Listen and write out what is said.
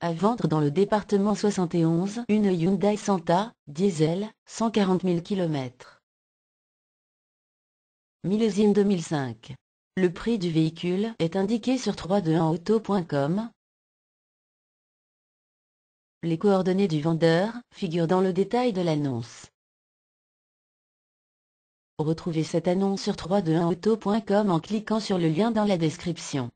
À vendre dans le département 71 une Hyundai Santa, diesel, 140 000 km. Millésime 2005. Le prix du véhicule est indiqué sur 321auto.com. Les coordonnées du vendeur figurent dans le détail de l'annonce. Retrouvez cette annonce sur 321auto.com en cliquant sur le lien dans la description.